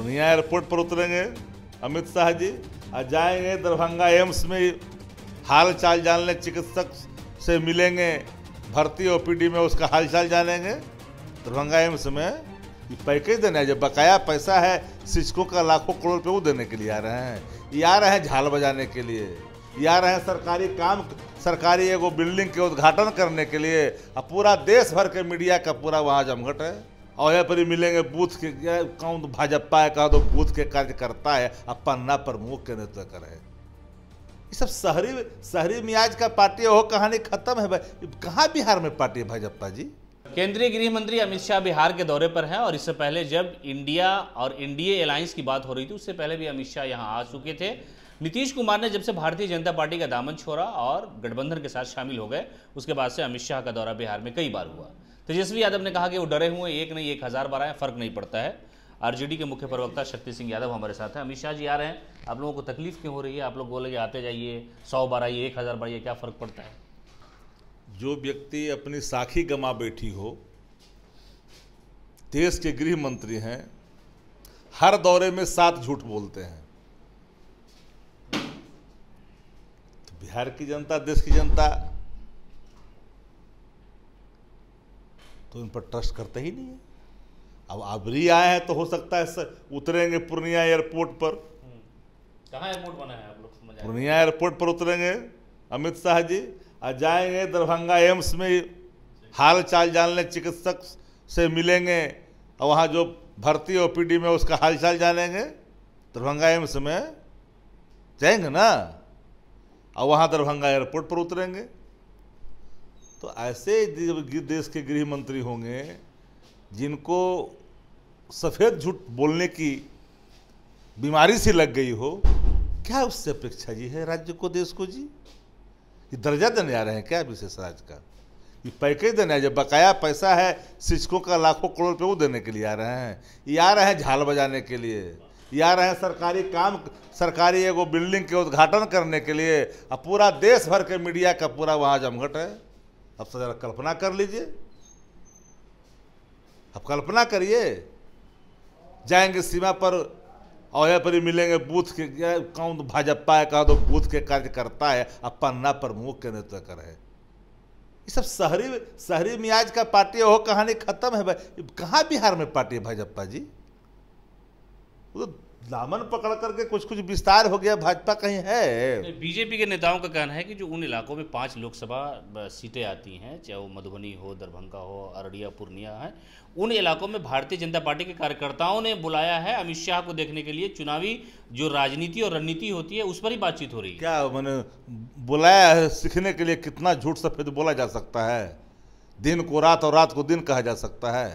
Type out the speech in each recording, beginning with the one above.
Purnia airport पर उतरेंगे अमित शाह जी और जाएंगे दरभंगा एम्स में हाल चाल जानने चिकित्सक से मिलेंगे भर्ती ओपीडी में उसका हाल चाल जानेंगे दरभंगा एम्स में ये पैकेज देना है जो बकाया पैसा है शिक्षकों का लाखों करोड़ रुपये वो देने के लिए आ रहे हैं ये आ रहे हैं झाल बजाने के लिए ये आ रहे हैं सरकारी काम सरकारी एगो बिल्डिंग के उद्घाटन करने के लिए और पूरा देश भर के मीडिया का पूरा वहाँ जमघट है और यहाँ पर मिलेंगे बूथ के कौन भाजपा है कहा तो बूथ के कार्यकर्ता है अब पन्ना प्रमुख के नेतृत्व कर रहे ये सब शहरी शहरी मियाज का पार्टी हो कहानी खत्म है भाई कहाँ बिहार में पार्टी है भाजपा जी केंद्रीय गृह मंत्री अमित शाह बिहार के दौरे पर हैं और इससे पहले जब इंडिया और इंडिया अलायंस की बात हो रही थी उससे पहले भी अमित शाह यहाँ आ चुके थे नीतीश कुमार ने जब से भारतीय जनता पार्टी का दामन छोड़ा और गठबंधन के साथ शामिल हो गए उसके बाद से अमित शाह का दौरा बिहार में कई बार हुआ तेजस्वी यादव ने कहा कि वो डरे हुए एक नहीं एक हज़ार बार आए फर्क नहीं पड़ता है आरजेडी के मुख्य प्रवक्ता शक्ति सिंह यादव हमारे साथ हैं अमित शाह जी आ रहे हैं आप लोगों को तकलीफ क्यों हो रही है आप लोग बोले आते जाइए सौ बार आइए एक हज़ार बार आइए क्या फ़र्क पड़ता है जो व्यक्ति अपनी साखी गमा बैठी हो देश के गृह मंत्री हैं हर दौरे में सात झूठ बोलते हैं तो बिहार की जनता देश की जनता तो इन पर ट्रस्ट करते ही नहीं है अब अब आए हैं तो हो सकता है सर उतरेंगे पूर्णिया एयरपोर्ट पर हम्म। कहाँ एयरपोर्ट बना है आप लोग पूर्णिया एयरपोर्ट पर उतरेंगे अमित शाह जी और जाएंगे दरभंगा एम्स में हाल चाल जानने चिकित्सक से मिलेंगे और वहाँ जो भर्ती ओ पी में उसका हाल चाल जानेंगे दरभंगा एम्स में जाएंगे ना और वहाँ दरभंगा एयरपोर्ट पर उतरेंगे तो ऐसे देश के गृह मंत्री होंगे जिनको सफ़ेद झूठ बोलने की बीमारी सी लग गई हो क्या उससे अपेक्षा जी है राज्य को देश को जी ये दर्जा देने आ रहे हैं क्या विशेष राज का ये पैकेज देने आ जब बकाया पैसा है शिक्षकों का लाखों करोड़ रुपये वो देने के लिए आ रहे हैं ये आ रहे हैं झाल बजाने के लिए ये आ रहे हैं सरकारी काम सरकारी एगो बिल्डिंग के उद्घाटन करने के लिए और पूरा देश भर के मीडिया का पूरा वहाँ जमघट है अब तो ज़रा कल्पना कर लीजिए अब कल्पना करिए जाएंगे सीमा पर और पर ही मिलेंगे बूथ के कौन तो भाजपा है कहा तो बूथ के कार्यकर्ता है अब पन्ना प्रमुख के नेतृत्व कर रहे ये सब शहरी शहरी मियाज का पार्टी हो कहानी खत्म है भाई कहाँ बिहार में पार्टी है भाजपा जी तो दामन पकड़ करके कुछ कुछ विस्तार हो गया भाजपा कहीं है बीजेपी के नेताओं का कहना है कि जो उन इलाकों में पांच लोकसभा सीटें आती हैं चाहे वो मधुबनी हो दरभंगा हो अररिया पूर्णिया है उन इलाकों में भारतीय जनता पार्टी के कार्यकर्ताओं ने बुलाया है अमित शाह को देखने के लिए चुनावी जो राजनीति और रणनीति होती है उस पर ही बातचीत हो रही है क्या मैंने बुलाया है सीखने के लिए कितना झूठ सफेद बोला जा सकता है दिन को रात और रात को दिन कहा जा सकता है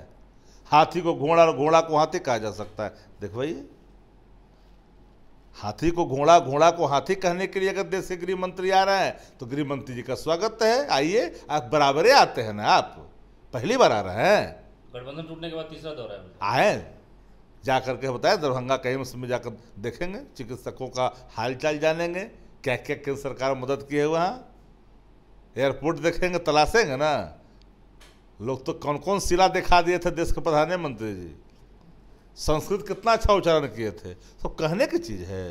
हाथी को घोड़ा और घोड़ा को हाथी कहा जा सकता है देख भाई हाथी को घोड़ा घोड़ा को हाथी कहने के लिए अगर देश के गृह मंत्री आ रहे हैं तो गृह मंत्री जी का स्वागत है आइए आप बराबरे आते हैं ना आप पहली बार आ रहे हैं गठबंधन टूटने के बाद तीसरा दौरा है आए जा करके बताए दरभंगा के एम्स में जाकर देखेंगे चिकित्सकों का हालचाल जानेंगे क्या क्या केंद्र सरकार मदद की है वहाँ एयरपोर्ट देखेंगे तलाशेंगे ना लोग तो कौन कौन सिला दिखा दिए थे देश के प्रधानमंत्री जी संस्कृत कितना अच्छा उच्चारण किए थे सब तो कहने की चीज़ है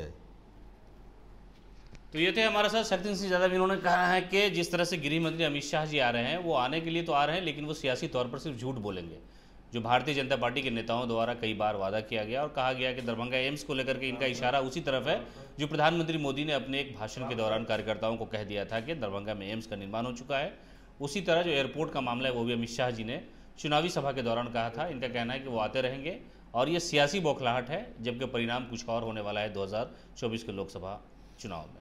तो ये थे हमारे साथ शक्ति सिंह यादव इन्होंने कहा है कि जिस तरह से गृह मंत्री अमित शाह जी आ रहे हैं वो आने के लिए तो आ रहे हैं लेकिन वो सियासी तौर पर सिर्फ झूठ बोलेंगे जो भारतीय जनता पार्टी के नेताओं द्वारा कई बार वादा किया गया और कहा गया कि दरभंगा एम्स को लेकर के इनका इशारा उसी तरफ है जो प्रधानमंत्री मोदी ने अपने एक भाषण के दौरान कार्यकर्ताओं को कह दिया था कि दरभंगा में एम्स का निर्माण हो चुका है उसी तरह जो एयरपोर्ट का मामला है वो भी अमित शाह जी ने चुनावी सभा के दौरान कहा था इनका कहना है कि वो आते रहेंगे और ये सियासी बौखलाहट है जबकि परिणाम कुछ और होने वाला है 2024 के लोकसभा चुनाव में